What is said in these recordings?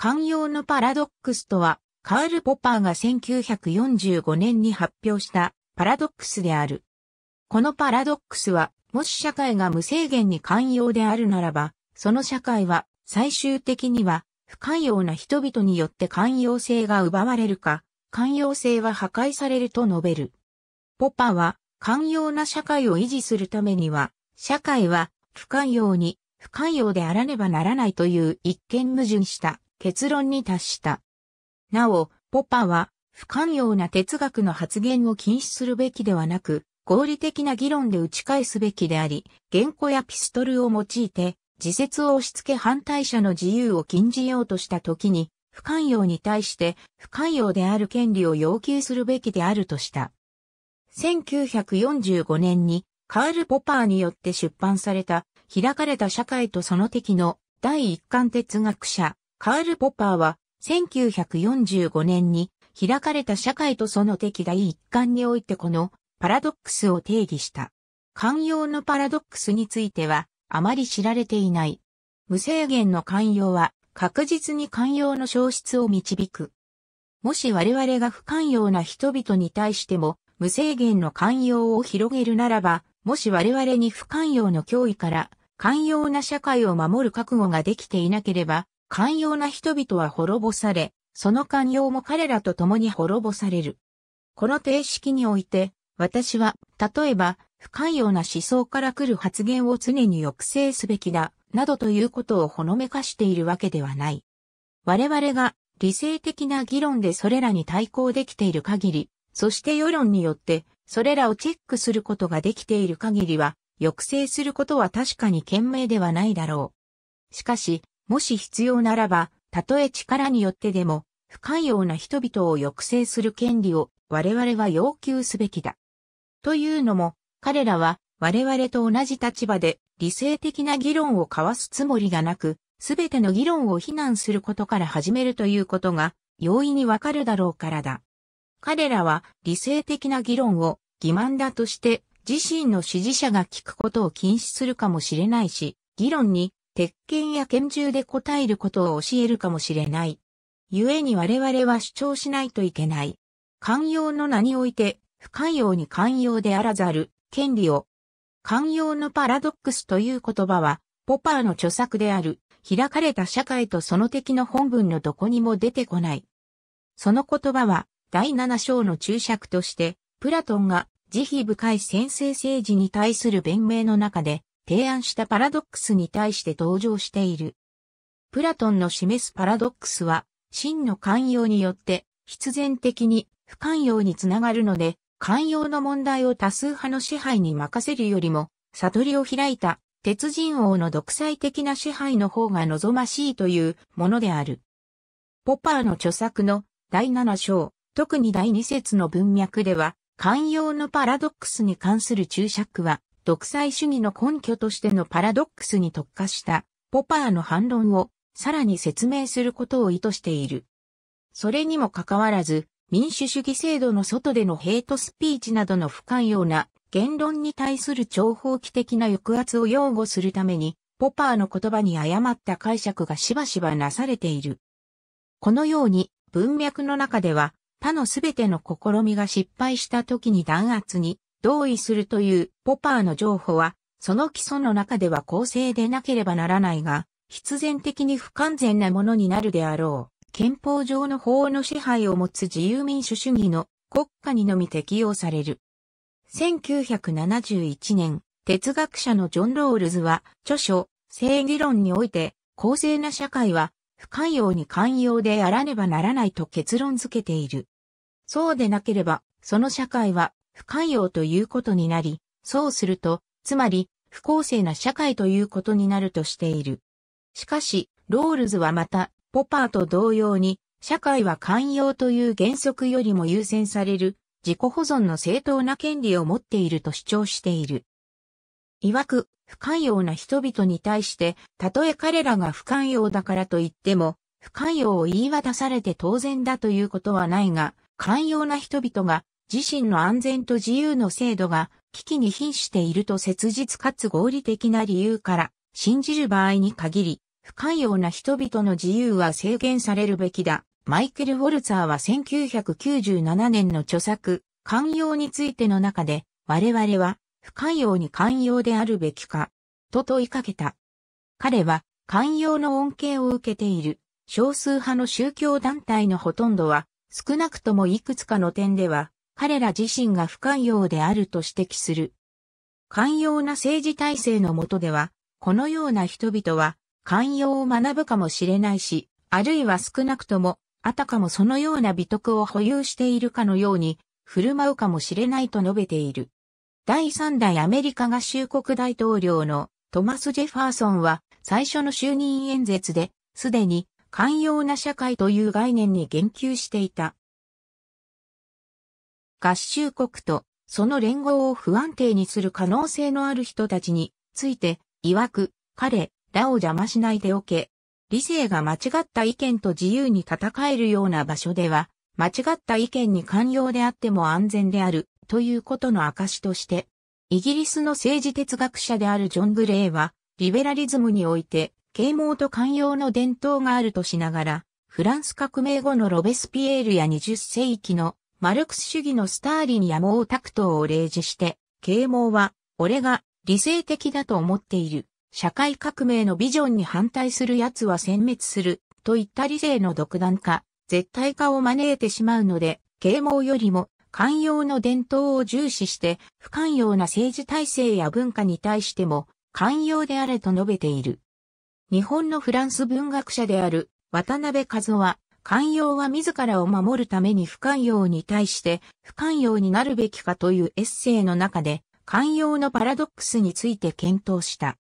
寛容のパラドックスとは、カール・ポパーが1945年に発表したパラドックスである。このパラドックスは、もし社会が無制限に寛容であるならば、その社会は最終的には不寛容な人々によって寛容性が奪われるか、寛容性は破壊されると述べる。ポパーは、寛容な社会を維持するためには、社会は不寛容に不寛容であらねばならないという一見矛盾した結論に達した。なお、ポパは不寛容な哲学の発言を禁止するべきではなく、合理的な議論で打ち返すべきであり、原稿やピストルを用いて、自説を押し付け反対者の自由を禁じようとした時に、不寛容に対して不寛容である権利を要求するべきであるとした。1945年にカール・ポパーによって出版された開かれた社会とその敵の第一巻哲学者カール・ポッパーは1945年に開かれた社会とその敵第一環においてこのパラドックスを定義した。寛容のパラドックスについてはあまり知られていない。無制限の寛容は確実に寛容の消失を導く。もし我々が不寛容な人々に対しても無制限の寛容を広げるならば、もし我々に不寛容の脅威から寛容な社会を守る覚悟ができていなければ、寛容な人々は滅ぼされ、その寛容も彼らと共に滅ぼされる。この定式において、私は、例えば、不寛容な思想から来る発言を常に抑制すべきだ、などということをほのめかしているわけではない。我々が理性的な議論でそれらに対抗できている限り、そして世論によってそれらをチェックすることができている限りは、抑制することは確かに賢明ではないだろう。しかし、もし必要ならば、たとえ力によってでも、不寛容な人々を抑制する権利を我々は要求すべきだ。というのも、彼らは我々と同じ立場で理性的な議論を交わすつもりがなく、すべての議論を非難することから始めるということが容易にわかるだろうからだ。彼らは理性的な議論を欺瞞だとして自身の支持者が聞くことを禁止するかもしれないし、議論に鉄拳や拳銃で答えることを教えるかもしれない。故に我々は主張しないといけない。寛容の名において、不寛容に寛容であらざる、権利を。寛容のパラドックスという言葉は、ポパーの著作である、開かれた社会とその敵の本文のどこにも出てこない。その言葉は、第七章の注釈として、プラトンが慈悲深い先制政治に対する弁明の中で、提案したパラドックスに対して登場している。プラトンの示すパラドックスは、真の寛容によって必然的に不寛容につながるので、寛容の問題を多数派の支配に任せるよりも、悟りを開いた鉄人王の独裁的な支配の方が望ましいというものである。ポパーの著作の第7章、特に第2節の文脈では、寛容のパラドックスに関する注釈は、独裁主義の根拠としてのパラドックスに特化したポパーの反論をさらに説明することを意図している。それにもかかわらず、民主主義制度の外でのヘイトスピーチなどの不寛容な言論に対する情報機的な抑圧を擁護するために、ポパーの言葉に誤った解釈がしばしばなされている。このように、文脈の中では、他のすべての試みが失敗した時に弾圧に同意するというポパーの情報は、その基礎の中では公正でなければならないが、必然的に不完全なものになるであろう。憲法上の法の支配を持つ自由民主主義の国家にのみ適用される。1971年、哲学者のジョン・ロールズは、著書、正義論において、公正な社会は、不寛容に寛容であらねばならないと結論付けている。そうでなければ、その社会は不寛容ということになり、そうすると、つまり、不公正な社会ということになるとしている。しかし、ロールズはまた、ポパーと同様に、社会は寛容という原則よりも優先される、自己保存の正当な権利を持っていると主張している。いわく、不寛容な人々に対して、たとえ彼らが不寛容だからと言っても、不寛容を言い渡されて当然だということはないが、寛容な人々が自身の安全と自由の制度が危機に瀕していると切実かつ合理的な理由から信じる場合に限り、不寛容な人々の自由は制限されるべきだ。マイケル・ウォルツァーは1997年の著作、寛容についての中で、我々は不寛容に寛容であるべきか、と問いかけた。彼は寛容の恩恵を受けている少数派の宗教団体のほとんどは、少なくともいくつかの点では彼ら自身が不寛容であると指摘する。寛容な政治体制の下では、このような人々は、寛容を学ぶかもしれないし、あるいは少なくとも、あたかもそのような美徳を保有しているかのように、振る舞うかもしれないと述べている。第3代アメリカ合衆国大統領のトマス・ジェファーソンは最初の就任演説で、すでに寛容な社会という概念に言及していた。合衆国とその連合を不安定にする可能性のある人たちについて、曰く、彼らを邪魔しないでおけ。理性が間違った意見と自由に戦えるような場所では、間違った意見に寛容であっても安全である、ということの証として、イギリスの政治哲学者であるジョン・グレイは、リベラリズムにおいて、啓蒙と寛容の伝統があるとしながら、フランス革命後のロベスピエールや20世紀のマルクス主義のスターリンや毛沢東を例示して、啓蒙は、俺が理性的だと思っている。社会革命のビジョンに反対する奴は殲滅する、といった理性の独断化、絶対化を招いてしまうので、啓蒙よりも、寛容の伝統を重視して、不寛容な政治体制や文化に対しても、寛容であれと述べている。日本のフランス文学者である、渡辺和夫は、寛容は自らを守るために不寛容に対して不寛容になるべきかというエッセイの中で、寛容のパラドックスについて検討した。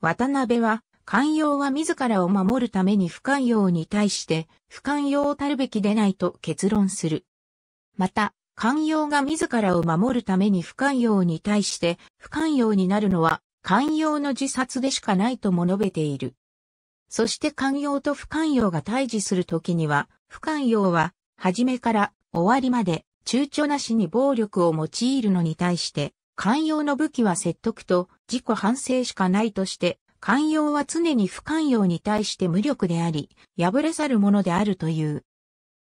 渡辺は、寛容は自らを守るために不寛容に対して不寛容をたるべきでないと結論する。また、寛容が自らを守るために不寛容に対して不寛容になるのは寛容の自殺でしかないとも述べている。そして寛容と不寛容が対峙するときには、不寛容は、初めから終わりまで、躊躇なしに暴力を用いるのに対して、寛容の武器は説得と自己反省しかないとして、寛容は常に不寛容に対して無力であり、破れ去るものであるという。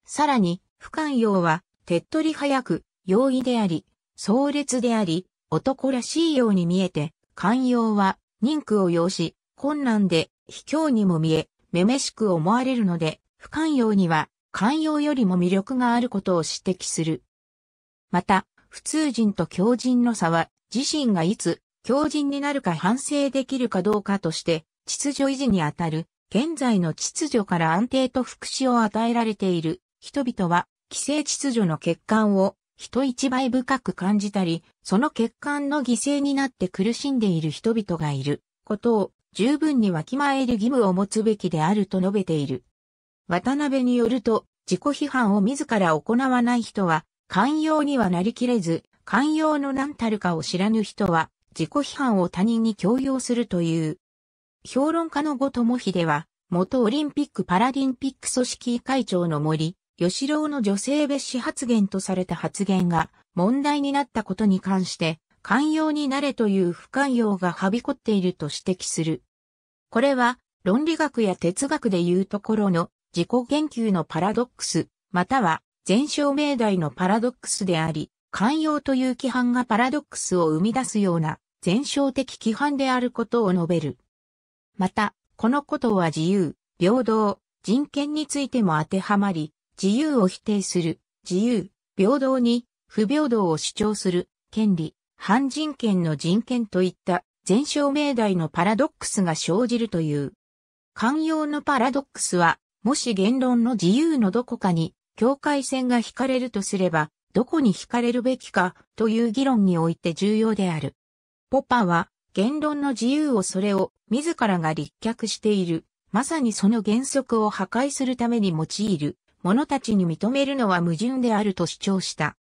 さらに、不寛容は、手っ取り早く、容易であり、壮烈であり、男らしいように見えて、寛容は、人苦を要し、困難で卑怯にも見え、めめしく思われるので、不寛容には、寛容よりも魅力があることを指摘する。また、普通人と狂人の差は、自身がいつ、狂人になるか反省できるかどうかとして、秩序維持にあたる、現在の秩序から安定と福祉を与えられている人々は、既成秩序の欠陥を人一倍深く感じたり、その欠陥の犠牲になって苦しんでいる人々がいることを十分にわきまえる義務を持つべきであると述べている。渡辺によると、自己批判を自ら行わない人は、寛容にはなりきれず、寛容の何たるかを知らぬ人は、自己批判を他人に強要するという。評論家の後智秀は、元オリンピック・パラリンピック組織委会長の森、吉郎の女性蔑視発言とされた発言が問題になったことに関して、寛容になれという不寛容がはびこっていると指摘する。これは論理学や哲学でいうところの自己研究のパラドックス、または全証命題のパラドックスであり、寛容という規範がパラドックスを生み出すような全証的規範であることを述べる。また、このことは自由、平等、人権についても当てはまり、自由を否定する、自由、平等に、不平等を主張する、権利、反人権の人権といった全証命題のパラドックスが生じるという。寛容のパラドックスは、もし言論の自由のどこかに境界線が引かれるとすれば、どこに引かれるべきかという議論において重要である。ポパは言論の自由をそれを自らが立脚している、まさにその原則を破壊するために用いる者たちに認めるのは矛盾であると主張した。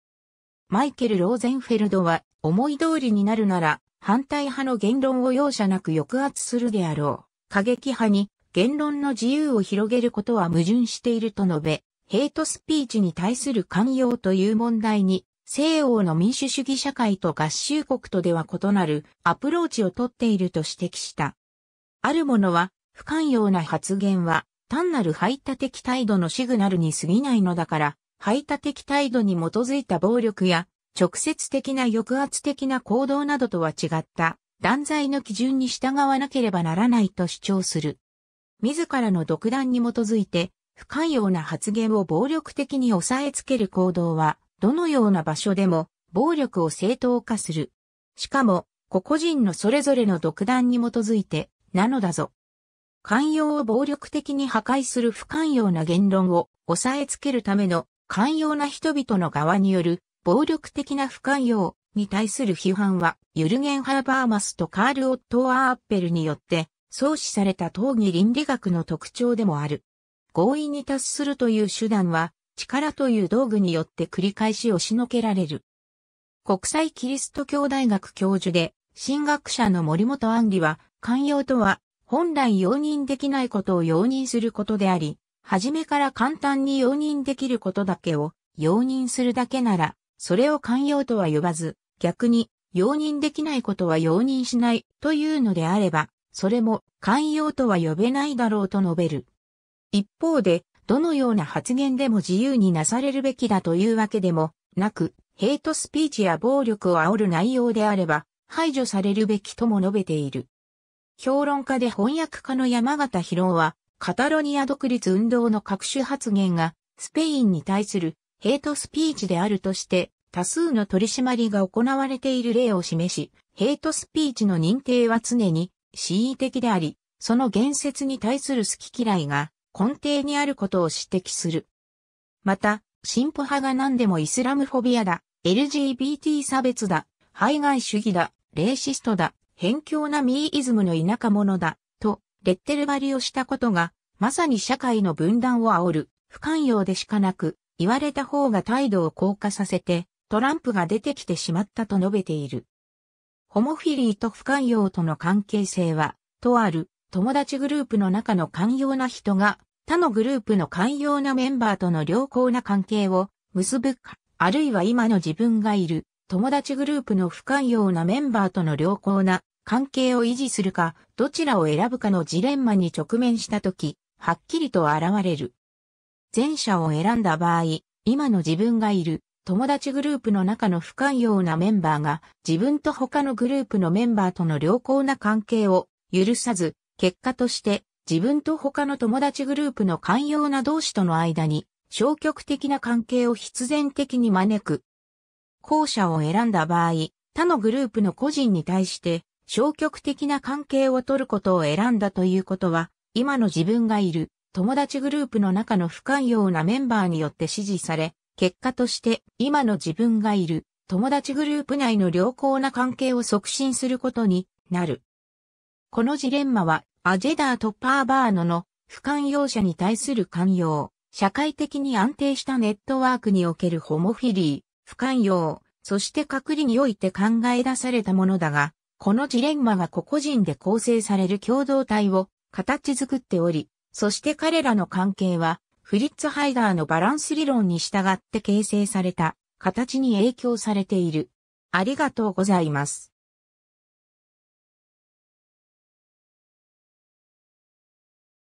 マイケル・ローゼンフェルドは思い通りになるなら反対派の言論を容赦なく抑圧するであろう。過激派に言論の自由を広げることは矛盾していると述べ、ヘイトスピーチに対する寛容という問題に、西欧の民主主義社会と合衆国とでは異なるアプローチをとっていると指摘した。ある者は、不寛容な発言は、単なる排他的態度のシグナルに過ぎないのだから、排他的態度に基づいた暴力や直接的な抑圧的な行動などとは違った断罪の基準に従わなければならないと主張する。自らの独断に基づいて不寛容な発言を暴力的に抑えつける行動は、どのような場所でも暴力を正当化する。しかも、個々人のそれぞれの独断に基づいて、なのだぞ。寛容を暴力的に破壊する不寛容な言論を抑えつけるための寛容な人々の側による暴力的な不寛容に対する批判は、ユルゲン・ハーバーマスとカール・オットー・アーッペルによって、創始された討議倫理学の特徴でもある。合意に達するという手段は、力という道具によって繰り返し押しのけられる。国際キリスト教大学教授で、神学者の森本安里は、寛容とは、本来容認できないことを容認することであり、初めから簡単に容認できることだけを容認するだけなら、それを寛容とは呼ばず、逆に、容認できないことは容認しないというのであれば、それも寛容とは呼べないだろうと述べる。一方で、どのような発言でも自由になされるべきだというわけでもなく、ヘイトスピーチや暴力を煽る内容であれば、排除されるべきとも述べている。評論家で翻訳家の山形博夫は、カタロニア独立運動の各種発言が、スペインに対するヘイトスピーチであるとして、多数の取り締まりが行われている例を示し、ヘイトスピーチの認定は常に恣意的であり、その言説に対する好き嫌いが根底にあることを指摘する。また、進歩派が何でもイスラムフォビアだ、LGBT 差別だ、排外主義だ、レーシストだ、偏境なミーイズムの田舎者だ、と、レッテル張りをしたことが、まさに社会の分断を煽る、不寛容でしかなく、言われた方が態度を硬化させて、トランプが出てきてしまったと述べている。ホモフィリーと不寛容との関係性は、とある友達グループの中の寛容な人が、他のグループの寛容なメンバーとの良好な関係を結ぶか、あるいは今の自分がいる友達グループの不寛容なメンバーとの良好な関係を維持するか、どちらを選ぶかのジレンマに直面したとき、はっきりと現れる。前者を選んだ場合、今の自分がいる友達グループの中の不寛容なメンバーが自分と他のグループのメンバーとの良好な関係を許さず、結果として自分と他の友達グループの寛容な同士との間に消極的な関係を必然的に招く。後者を選んだ場合、他のグループの個人に対して消極的な関係を取ることを選んだということは、今の自分がいる友達グループの中の不寛容なメンバーによって支持され、結果として今の自分がいる友達グループ内の良好な関係を促進することになる。このジレンマはアジェダーとパーバーノの不寛容者に対する寛容、社会的に安定したネットワークにおけるホモフィリー、不寛容、そして隔離において考え出されたものだが、このジレンマが個々人で構成される共同体を形作っており、そして彼らの関係は、フリッツハイガーのバランス理論に従って形成された形に影響されている。ありがとうございます。